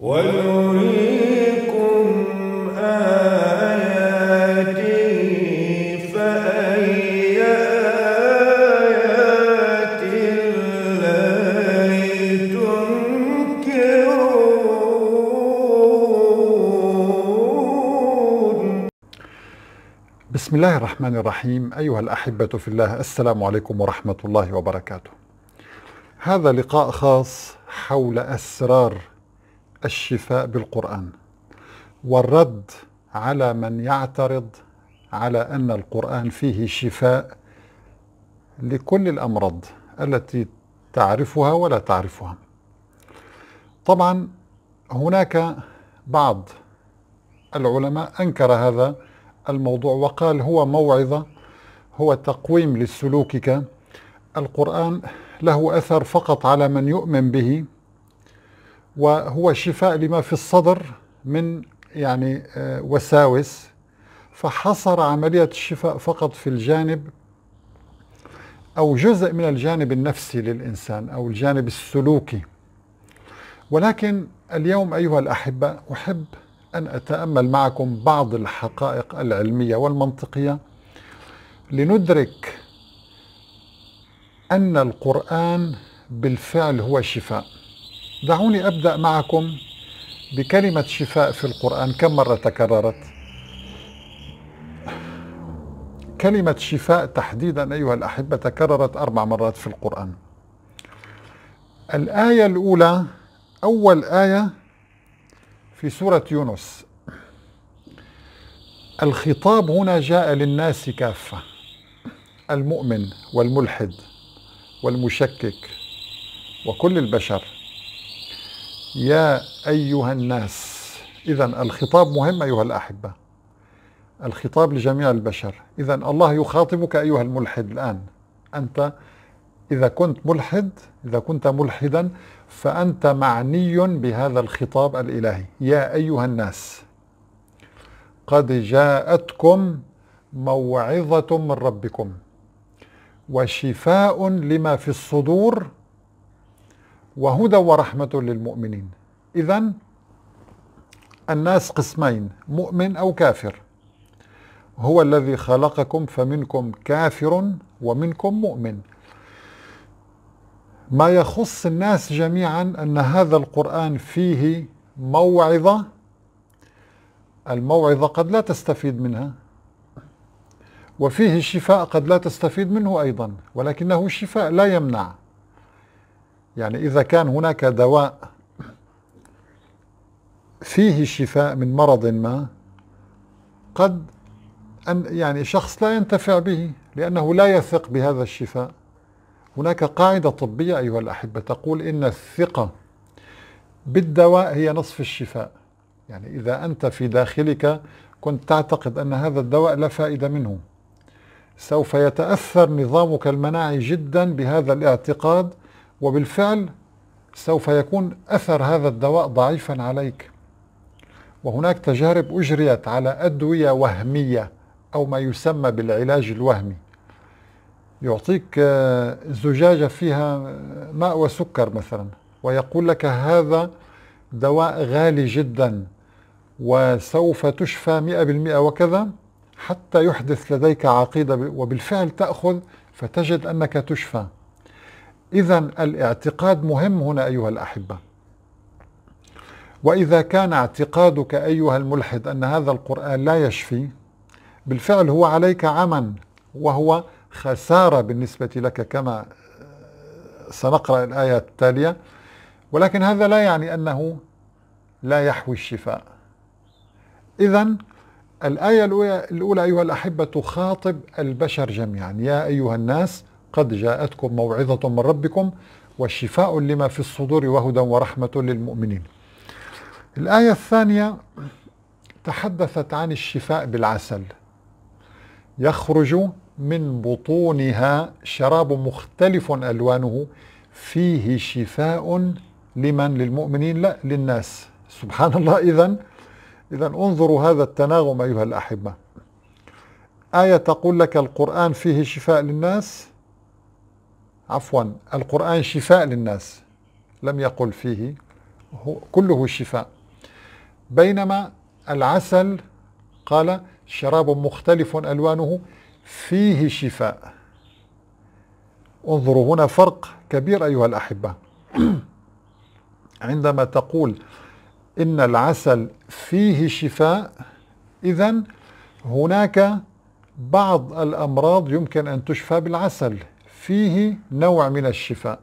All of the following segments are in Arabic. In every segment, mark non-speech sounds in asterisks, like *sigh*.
ونريكم فأي آيات تنكرون بسم الله الرحمن الرحيم أيها الأحبة في الله السلام عليكم ورحمة الله وبركاته هذا لقاء خاص حول أسرار الشفاء بالقرآن والرد على من يعترض على أن القرآن فيه شفاء لكل الأمراض التي تعرفها ولا تعرفها طبعا هناك بعض العلماء أنكر هذا الموضوع وقال هو موعظة هو تقويم لسلوكك القرآن له أثر فقط على من يؤمن به وهو شفاء لما في الصدر من يعني آه، وساوس فحصر عملية الشفاء فقط في الجانب أو جزء من الجانب النفسي للإنسان أو الجانب السلوكي ولكن اليوم أيها الأحبة أحب أن أتأمل معكم بعض الحقائق العلمية والمنطقية لندرك أن القرآن بالفعل هو شفاء دعوني أبدأ معكم بكلمة شفاء في القرآن كم مرة تكررت كلمة شفاء تحديدا أيها الأحبة تكررت أربع مرات في القرآن الآية الأولى أول آية في سورة يونس الخطاب هنا جاء للناس كافة المؤمن والملحد والمشكك وكل البشر يا أيها الناس إذا الخطاب مهم أيها الأحبة الخطاب لجميع البشر إذا الله يخاطبك أيها الملحد الآن أنت إذا كنت ملحد إذا كنت ملحدا فأنت معني بهذا الخطاب الإلهي يا أيها الناس قد جاءتكم موعظة من ربكم وشفاء لما في الصدور وهدى ورحمة للمؤمنين إذا الناس قسمين مؤمن أو كافر هو الذي خلقكم فمنكم كافر ومنكم مؤمن ما يخص الناس جميعا أن هذا القرآن فيه موعظة الموعظة قد لا تستفيد منها وفيه شفاء قد لا تستفيد منه أيضا ولكنه شفاء لا يمنع يعني إذا كان هناك دواء فيه شفاء من مرض ما قد أن يعني شخص لا ينتفع به لأنه لا يثق بهذا الشفاء هناك قاعدة طبية أيها الأحبة تقول إن الثقة بالدواء هي نصف الشفاء يعني إذا أنت في داخلك كنت تعتقد أن هذا الدواء لا فائدة منه سوف يتأثر نظامك المناعي جدا بهذا الاعتقاد وبالفعل سوف يكون أثر هذا الدواء ضعيفا عليك وهناك تجارب أجريت على أدوية وهمية أو ما يسمى بالعلاج الوهمي يعطيك آه، زجاجة فيها ماء وسكر مثلا ويقول لك هذا دواء غالي جدا وسوف تشفى مئة بالمئة وكذا حتى يحدث لديك عقيدة وبالفعل تأخذ فتجد أنك تشفى إذا الاعتقاد مهم هنا أيها الأحبة وإذا كان اعتقادك أيها الملحد أن هذا القرآن لا يشفي بالفعل هو عليك عمى وهو خسارة بالنسبة لك كما آه، سنقرأ الآية التالية ولكن هذا لا يعني أنه لا يحوي الشفاء إذا الآية الأولى أيها الأحبة تخاطب البشر جميعا يا أيها الناس قد جاءتكم موعظة من ربكم وشفاء لما في الصدور وهدى ورحمة للمؤمنين الآية الثانية تحدثت عن الشفاء بالعسل يخرج من بطونها شراب مختلف ألوانه فيه شفاء لمن للمؤمنين لا للناس سبحان الله إذا *laughs* إذا انظروا هذا التناغم أيها الأحبة آية تقول لك القرآن فيه شفاء للناس عفوا القرآن شفاء للناس لم يقل فيه هو كله شفاء بينما العسل قال شراب مختلف ألوانه فيه شفاء انظروا هنا فرق كبير أيها الأحبة *clears throat* عندما تقول إن العسل فيه شفاء إذا هناك بعض الأمراض يمكن أن تشفى بالعسل فيه نوع من الشفاء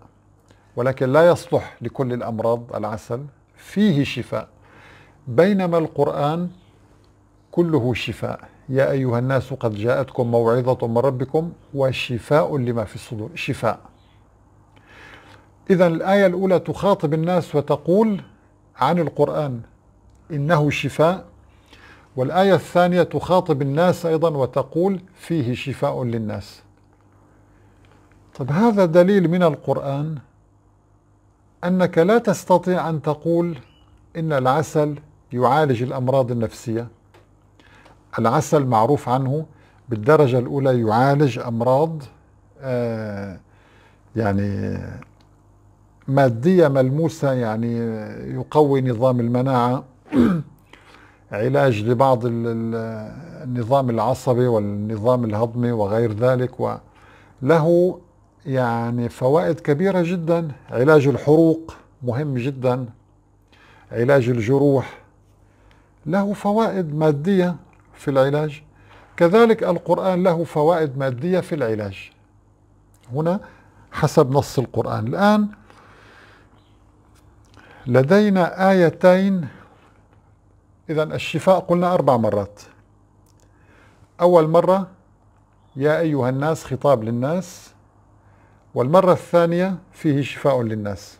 ولكن لا يصلح لكل الأمراض العسل فيه شفاء بينما القرآن كله شفاء يا أيها الناس قد جاءتكم موعظة من ربكم وشفاء لما في الصدور شفاء إذا الآية الأولى تخاطب الناس وتقول عن القرآن إنه شفاء والآية الثانية تخاطب الناس أيضا وتقول فيه شفاء للناس طب هذا دليل من القرآن أنك لا تستطيع أن تقول إن العسل يعالج الأمراض النفسية العسل معروف عنه بالدرجة الأولى يعالج أمراض آه، يعني مادية ملموسة يعني يقوي نظام المناعة علاج لبعض النظام العصبي والنظام الهضمي وغير ذلك وله يعني فوائد كبيرة جدا علاج الحروق مهم جدا علاج الجروح له فوائد مادية في العلاج كذلك القرآن له فوائد مادية في العلاج هنا حسب نص القرآن الآن لدينا آيتين إذا الشفاء قلنا أربع مرات أول مرة يا أيها الناس خطاب للناس والمرة الثانية فيه شفاء للناس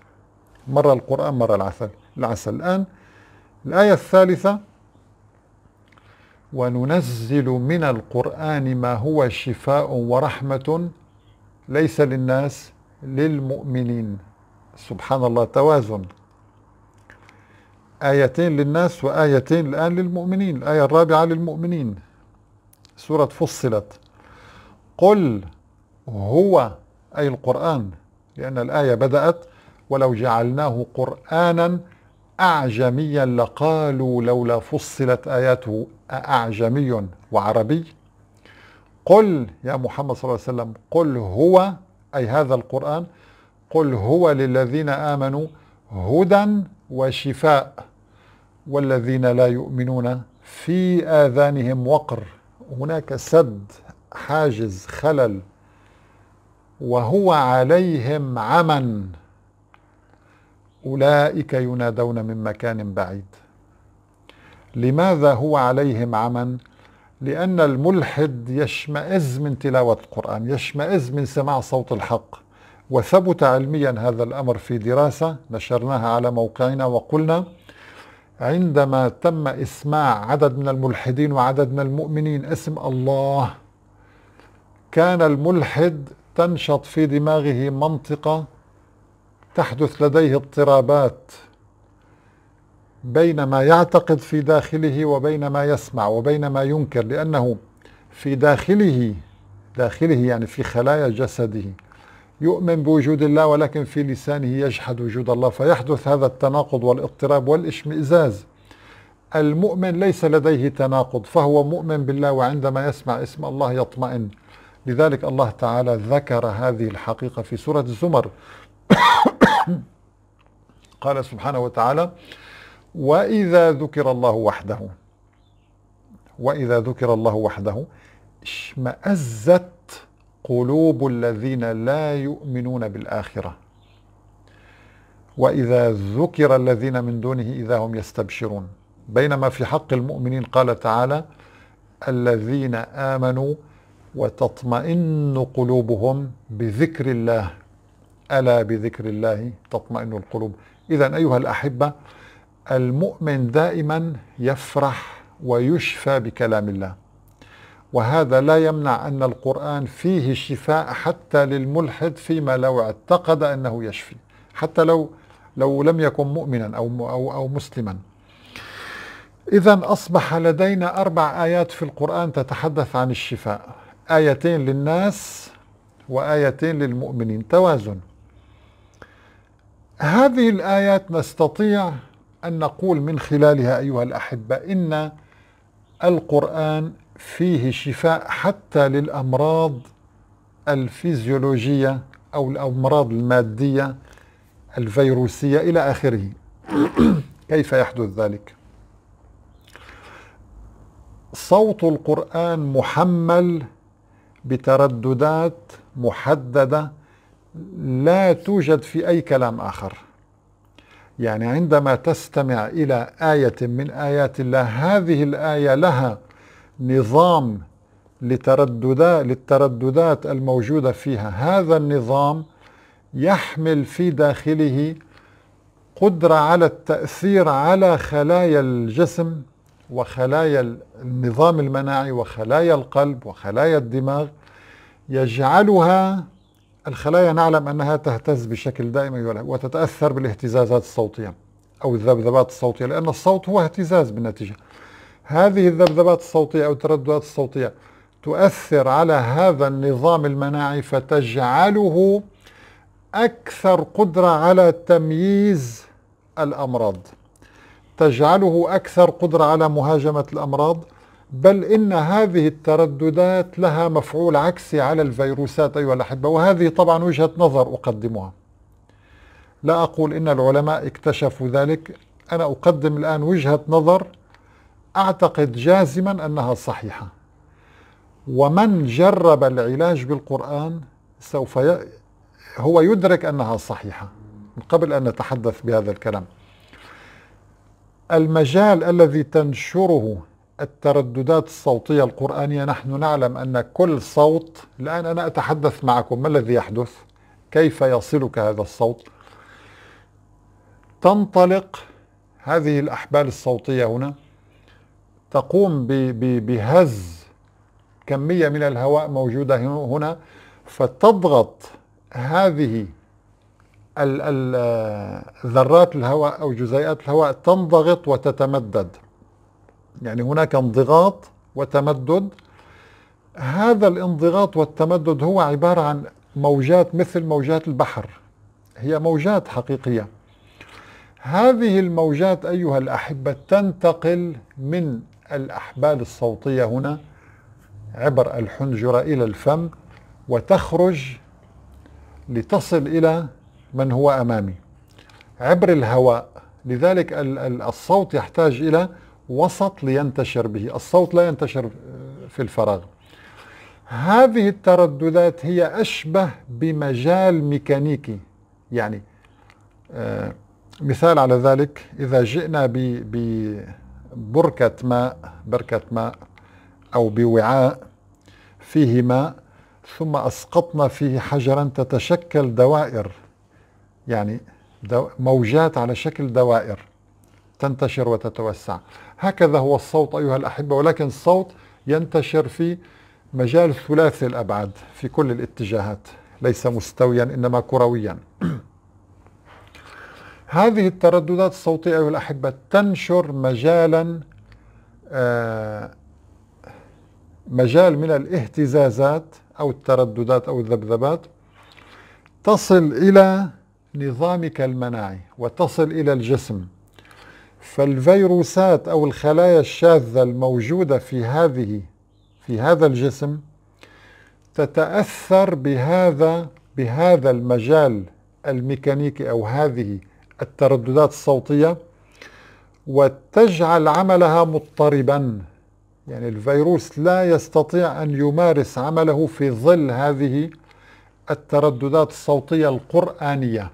مرة القرآن مرة العسل العسل الآن الآية الثالثة وننزل من القرآن ما هو شفاء ورحمة ليس للناس للمؤمنين سبحان الله توازن آيتين للناس وآيتين الآن للمؤمنين الآية الرابعة للمؤمنين سورة فصلت قل هو أي القرآن لأن الآية بدأت ولو جعلناه قرآنا أعجميا لقالوا لولا فصلت آياته أعجمي وعربي قل يا محمد صلى الله عليه وسلم قل هو أي هذا القرآن قل هو للذين آمنوا هدى وشفاء والذين لا يؤمنون في آذانهم وقر هناك سد حاجز خلل وهو عليهم عمى أولئك ينادون من مكان بعيد لماذا هو عليهم عمى لأن الملحد يشمئز من تلاوة القرآن يشمئز من سماع صوت الحق وثبت علميا هذا الأمر في دراسة نشرناها على موقعنا وقلنا عندما تم إسماع عدد من الملحدين وعدد من المؤمنين اسم الله كان الملحد تنشط في دماغه منطقة تحدث لديه اضطرابات بين ما يعتقد في داخله وبين ما يسمع وبين ما ينكر لأنه في داخله داخله يعني في خلايا جسده يؤمن بوجود الله ولكن في لسانه يجحد وجود الله فيحدث هذا التناقض والاضطراب والاشمئزاز المؤمن ليس لديه تناقض فهو مؤمن بالله وعندما يسمع اسم الله يطمئن لذلك الله تعالى ذكر هذه الحقيقة في سورة الزمر *coughs* قال سبحانه وتعالى وإذا ذكر الله وحده وإذا ذكر الله وحده اشمأزت قلوب الذين لا يؤمنون بالآخرة وإذا ذكر الذين من دونه إذا هم يستبشرون بينما في حق المؤمنين قال تعالى الذين آمنوا وتطمئن قلوبهم بذكر الله ألا بذكر الله تطمئن القلوب إذا أيها الأحبة المؤمن دائما يفرح ويشفى بكلام الله وهذا لا يمنع أن القرآن فيه شفاء حتى للملحد فيما لو اعتقد أنه يشفي حتى لو لو لم يكن مؤمنا أو أو, أو مسلما إذا أصبح لدينا أربع آيات في القرآن تتحدث عن الشفاء آيتين للناس وآيتين للمؤمنين توازن هذه الآيات نستطيع أن نقول من خلالها أيها الأحبة إن القرآن فيه شفاء حتى للأمراض الفيزيولوجية أو الأمراض المادية الفيروسية إلى آخره *clears throat* كيف يحدث ذلك صوت القرآن محمل بترددات محدده لا توجد في اي كلام اخر يعني عندما تستمع الى ايه من ايات الله هذه الايه لها نظام لترددات للترددات الموجوده فيها هذا النظام يحمل في داخله قدره على التاثير على خلايا الجسم وخلايا النظام المناعي وخلايا القلب وخلايا الدماغ يجعلها الخلايا نعلم انها تهتز بشكل دائم وتتاثر بالاهتزازات الصوتيه او الذبذبات الصوتيه لان الصوت هو اهتزاز بالنتيجه. هذه الذبذبات الصوتيه او الترددات الصوتيه تؤثر على هذا النظام المناعي فتجعله اكثر قدره على تمييز الامراض. تجعله أكثر قدرة على مهاجمة الأمراض بل إن هذه الترددات لها مفعول عكسي على الفيروسات أيها الأحبة وهذه طبعا وجهة نظر أقدمها لا أقول إن العلماء اكتشفوا ذلك أنا أقدم الآن وجهة نظر أعتقد جازما أنها صحيحة ومن جرب العلاج بالقرآن سوف ي... هو يدرك أنها صحيحة من قبل أن نتحدث بهذا الكلام المجال الذي تنشره الترددات الصوتية القرآنية نحن نعلم أن كل صوت الآن أنا أتحدث معكم ما الذي يحدث كيف يصلك هذا الصوت تنطلق هذه الأحبال الصوتية هنا تقوم بهز كمية من الهواء موجودة هنا فتضغط هذه ذرات الهواء أو جزيئات الهواء تنضغط وتتمدد يعني هناك انضغاط وتمدد هذا الانضغاط والتمدد هو عبارة عن موجات مثل موجات البحر هي موجات حقيقية هذه الموجات أيها الأحبة تنتقل من الأحبال الصوتية هنا عبر الحنجرة إلى الفم وتخرج لتصل إلى من هو أمامي عبر الهواء لذلك الصوت يحتاج إلى وسط لينتشر به الصوت لا ينتشر في الفراغ هذه الترددات هي أشبه بمجال ميكانيكي يعني آه، مثال على ذلك إذا جئنا ببركة ماء بركة ماء أو بوعاء فيه ماء ثم أسقطنا فيه حجرا تتشكل دوائر يعني دو موجات على شكل دوائر تنتشر وتتوسع هكذا هو الصوت أيها الأحبة ولكن الصوت ينتشر في مجال ثلاثي الأبعاد في كل الاتجاهات ليس مستويا إنما كرويا *clears throat* هذه الترددات الصوتية أيها الأحبة تنشر مجالا آه، مجال من الاهتزازات أو الترددات أو الذبذبات تصل إلى نظامك المناعي وتصل إلى الجسم فالفيروسات أو الخلايا الشاذة الموجودة في هذه في هذا الجسم تتأثر بهذا بهذا المجال الميكانيكي أو هذه الترددات الصوتية وتجعل عملها مضطربا يعني الفيروس لا يستطيع أن يمارس عمله في ظل هذه الترددات الصوتية القرآنية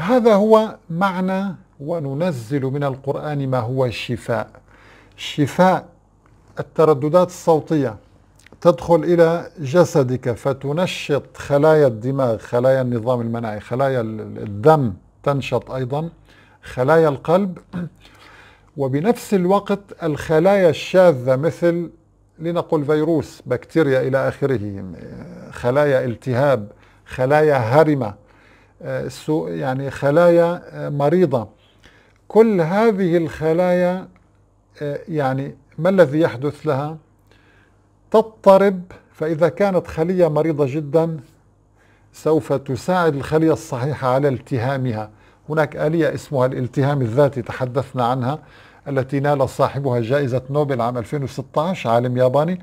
هذا هو معنى وننزل من القرآن ما هو شفاء شفاء الترددات الصوتية تدخل إلى جسدك فتنشط خلايا الدماغ خلايا النظام المناعي خلايا الدم تنشط أيضا خلايا القلب وبنفس الوقت الخلايا الشاذة مثل لنقل فيروس بكتيريا إلى آخره خلايا التهاب خلايا هرمة آه، يعني خلايا آه، مريضة كل هذه الخلايا آه، يعني ما الذي يحدث لها تضطرب فإذا كانت خلية مريضة جدا سوف تساعد الخلية الصحيحة على التهامها هناك آلية اسمها الالتهام الذاتي تحدثنا عنها التي نال صاحبها جائزة نوبل عام 2016 عالم ياباني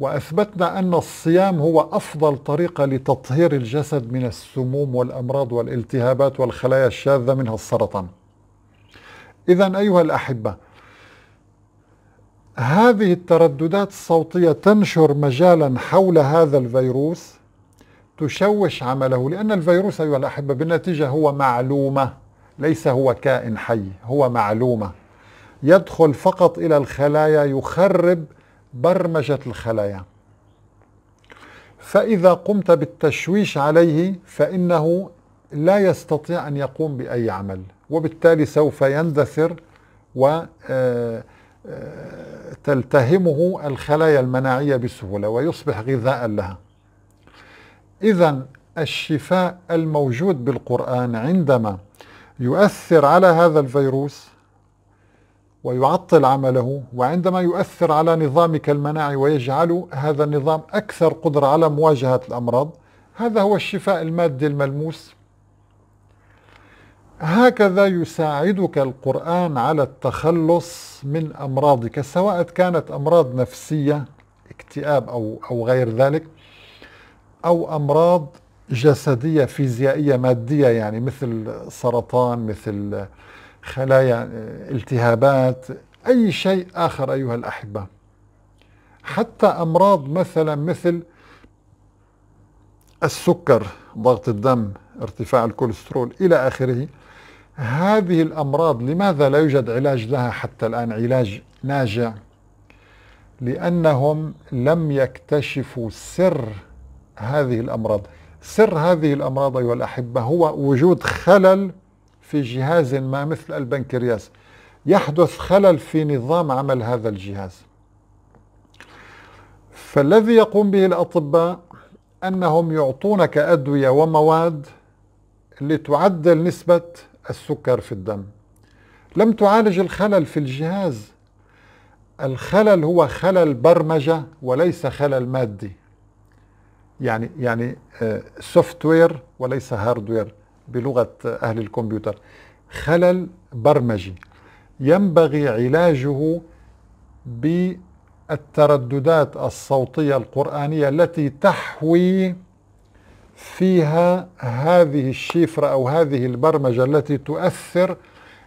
وأثبتنا أن الصيام هو أفضل طريقة لتطهير الجسد من السموم والأمراض والالتهابات والخلايا الشاذة منها السرطان إذا أيها الأحبة هذه الترددات الصوتية تنشر مجالا حول هذا الفيروس تشوش عمله لأن الفيروس أيها الأحبة بالنتيجة هو معلومة ليس هو كائن حي هو معلومة يدخل فقط إلى الخلايا يخرب برمجة الخلايا فإذا قمت بالتشويش عليه فإنه لا يستطيع أن يقوم بأي عمل وبالتالي سوف يندثر وتلتهمه آه، آه، الخلايا المناعية بسهولة ويصبح غذاء لها إذا الشفاء الموجود بالقرآن عندما يؤثر على هذا الفيروس ويعطل عمله وعندما يؤثر على نظامك المناعي ويجعل هذا النظام أكثر قدرة على مواجهة الأمراض هذا هو الشفاء المادي الملموس هكذا يساعدك القرآن على التخلص من أمراضك سواء كانت أمراض نفسية اكتئاب أو, أو غير ذلك أو أمراض جسدية فيزيائية مادية يعني مثل سرطان مثل خلايا آه، التهابات أي شيء آخر أيها الأحبة حتى أمراض مثلا مثل السكر ضغط الدم ارتفاع الكوليسترول إلى آخره هذه الأمراض لماذا لا يوجد علاج لها حتى الآن علاج ناجع لأنهم لم يكتشفوا سر هذه الأمراض سر هذه الأمراض أيها الأحبة هو وجود خلل في جهاز ما مثل البنكرياس يحدث خلل في نظام عمل هذا الجهاز فالذي يقوم به الأطباء أنهم يعطونك أدوية ومواد لتعدل نسبة السكر في الدم لم تعالج الخلل في الجهاز الخلل هو خلل برمجة وليس خلل مادي يعني يعني سوفت آه، وير وليس هاردوير بلغة أهل الكمبيوتر خلل برمجي ينبغي علاجه بالترددات الصوتية القرآنية التي تحوي فيها هذه الشفرة أو هذه البرمجة التي تؤثر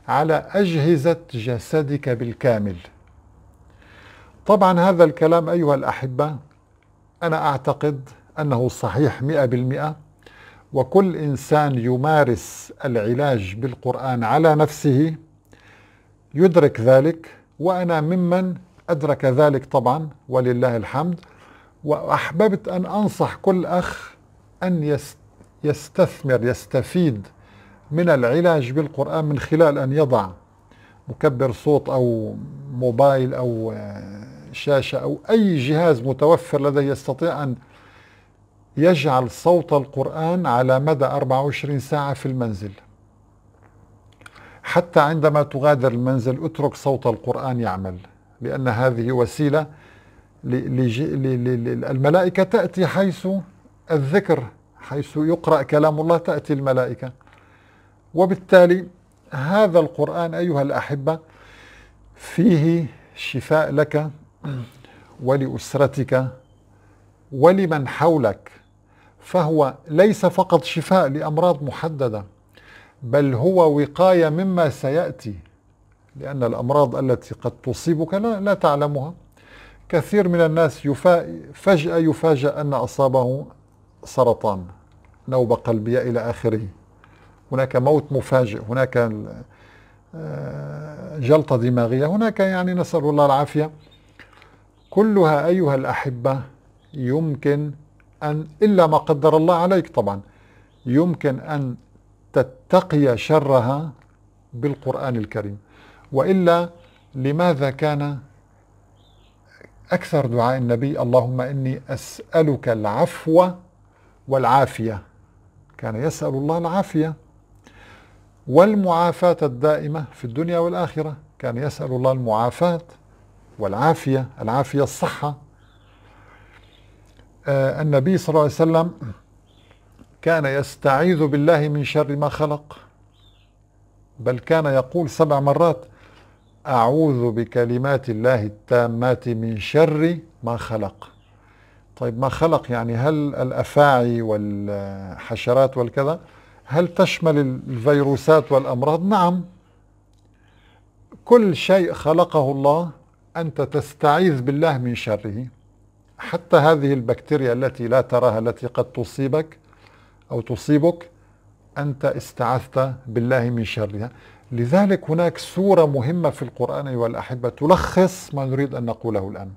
على أجهزة جسدك بالكامل طبعا هذا الكلام أيها الأحبة أنا أعتقد أنه صحيح مئة بالمئة وكل انسان يمارس العلاج بالقران على نفسه يدرك ذلك وانا ممن ادرك ذلك طبعا ولله الحمد واحببت ان انصح كل اخ ان يستثمر يستفيد من العلاج بالقران من خلال ان يضع مكبر صوت او موبايل او آه، شاشه او اي جهاز متوفر لديه يستطيع ان يجعل صوت القرآن على مدى 24 ساعة في المنزل حتى عندما تغادر المنزل اترك صوت القرآن يعمل لأن هذه وسيلة الملائكة تأتي حيث الذكر حيث يقرأ كلام الله تأتي الملائكة وبالتالي هذا القرآن أيها الأحبة فيه شفاء لك ولأسرتك ولمن حولك فهو ليس فقط شفاء لامراض محدده بل هو وقايه مما سياتي لان الامراض التي قد تصيبك لا, لا تعلمها كثير من الناس يفا... فجاه يفاجا ان اصابه سرطان نوبه قلبيه الى اخره هناك موت مفاجئ هناك آه، جلطه دماغيه هناك يعني نسال الله العافيه كلها ايها الاحبه يمكن أن إلا ما قدر الله عليك طبعا يمكن أن تتقي شرها بالقرآن الكريم وإلا لماذا كان أكثر دعاء النبي اللهم إني أسألك العفو والعافية كان يسأل الله العافية والمعافاة الدائمة في الدنيا والآخرة كان يسأل الله المعافاة والعافية العافية الصحة آه، النبي صلى الله عليه وسلم كان يستعيذ بالله من شر ما خلق بل كان يقول سبع مرات أعوذ بكلمات الله التامات من شر ما خلق طيب ما خلق يعني هل الأفاعي والحشرات والكذا هل تشمل الفيروسات والأمراض نعم كل شيء خلقه الله أنت تستعيذ بالله من شره حتى هذه البكتيريا التي لا تراها التي قد تصيبك أو تصيبك أنت استعذت بالله من شرها لذلك هناك سورة مهمة في القرآن أيها الأحبة تلخص ما نريد أن نقوله الآن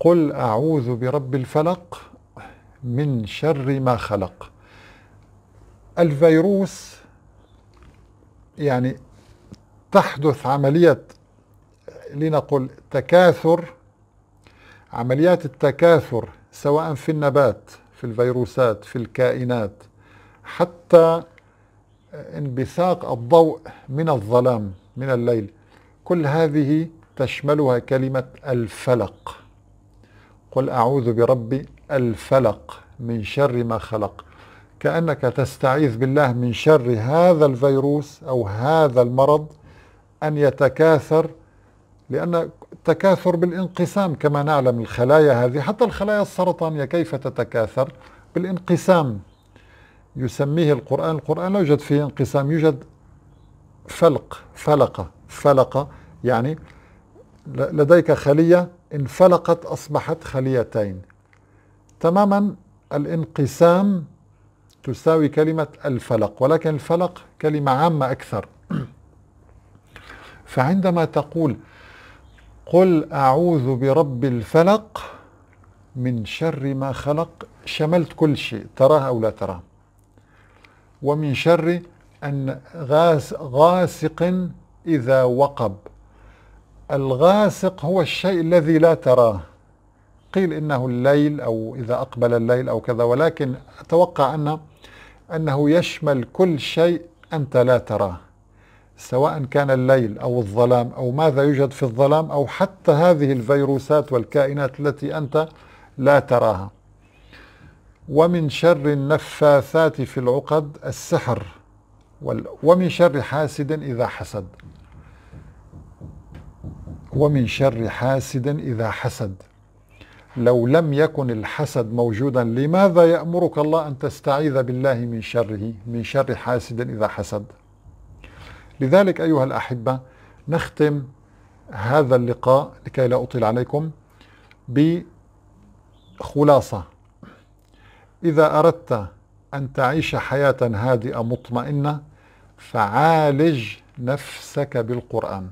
قل أعوذ برب الفلق من شر ما خلق الفيروس يعني تحدث عملية لنقل تكاثر عمليات التكاثر سواء في النبات في الفيروسات في الكائنات حتى انبثاق الضوء من الظلام من الليل كل هذه تشملها كلمة الفلق قل أعوذ برب الفلق من شر ما خلق كأنك تستعيذ بالله من شر هذا الفيروس أو هذا المرض أن يتكاثر لأن تكاثر بالانقسام كما نعلم الخلايا هذه حتى الخلايا السرطانية كيف تتكاثر بالانقسام يسميه القرآن القرآن لا يوجد فيه انقسام يوجد فلق فلقة فلقة يعني لديك خلية انفلقت أصبحت خليتين تماما الانقسام تساوي كلمة الفلق ولكن الفلق كلمة عامة أكثر *clears throat* فعندما تقول قل أعوذ برب الفلق من شر ما خلق شملت كل شيء تراه أو لا تراه ومن شر أن غاس غاسق إذا وقب الغاسق هو الشيء الذي لا تراه قيل إنه الليل أو إذا أقبل الليل أو كذا ولكن أتوقع أنه أنه يشمل كل شيء أنت لا تراه سواء كان الليل أو الظلام أو ماذا يوجد في الظلام أو حتى هذه الفيروسات والكائنات التي أنت لا تراها ومن شر النفاثات في العقد السحر ومن شر حاسد إذا حسد ومن شر حاسد إذا حسد لو لم يكن الحسد موجودا لماذا يأمرك الله أن تستعيذ بالله من شره من شر حاسد إذا حسد لذلك أيها الأحبة نختم هذا اللقاء لكي لا أطيل عليكم بخلاصة إذا أردت أن تعيش حياة هادئة مطمئنة فعالج نفسك بالقرآن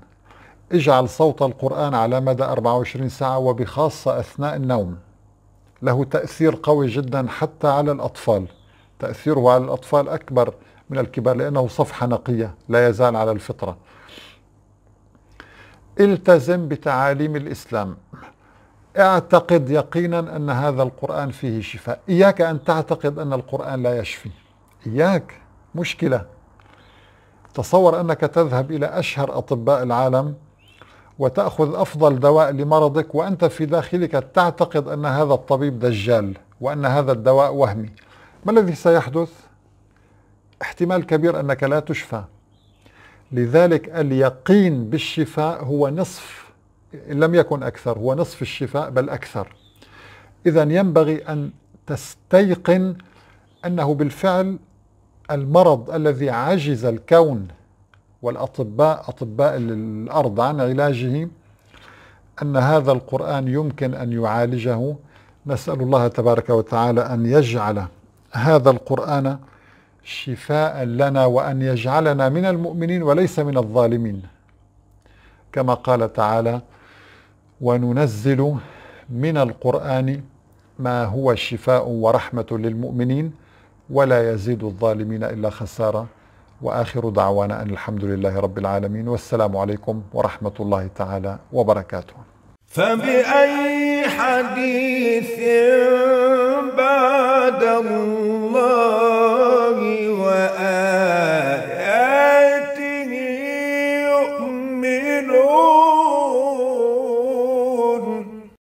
اجعل صوت القرآن على مدى 24 ساعة وبخاصة أثناء النوم له تأثير قوي جدا حتى على الأطفال تأثيره على الأطفال أكبر من الكبار لأنه صفحة نقية لا يزال على الفطرة التزم بتعاليم الإسلام اعتقد يقينا أن هذا القرآن فيه شفاء إياك أن تعتقد أن القرآن لا يشفي إياك مشكلة تصور أنك تذهب إلى أشهر أطباء العالم وتأخذ أفضل دواء لمرضك وأنت في داخلك تعتقد أن هذا الطبيب دجال وأن هذا الدواء وهمي ما الذي سيحدث؟ احتمال كبير أنك لا تشفى لذلك اليقين بالشفاء هو نصف إن لم يكن أكثر هو نصف الشفاء بل أكثر إذا ينبغي أن تستيقن أنه بالفعل المرض الذي عجز الكون والأطباء أطباء الأرض عن علاجه أن هذا القرآن يمكن أن يعالجه نسأل الله تبارك وتعالى أن يجعل هذا القرآن شفاء لنا وأن يجعلنا من المؤمنين وليس من الظالمين كما قال تعالى وننزل من القرآن ما هو شفاء ورحمة للمؤمنين ولا يزيد الظالمين إلا خسارة وآخر دعوانا أن الحمد لله رب العالمين والسلام عليكم ورحمة الله تعالى وبركاته فبأي حديث بعد الله وأ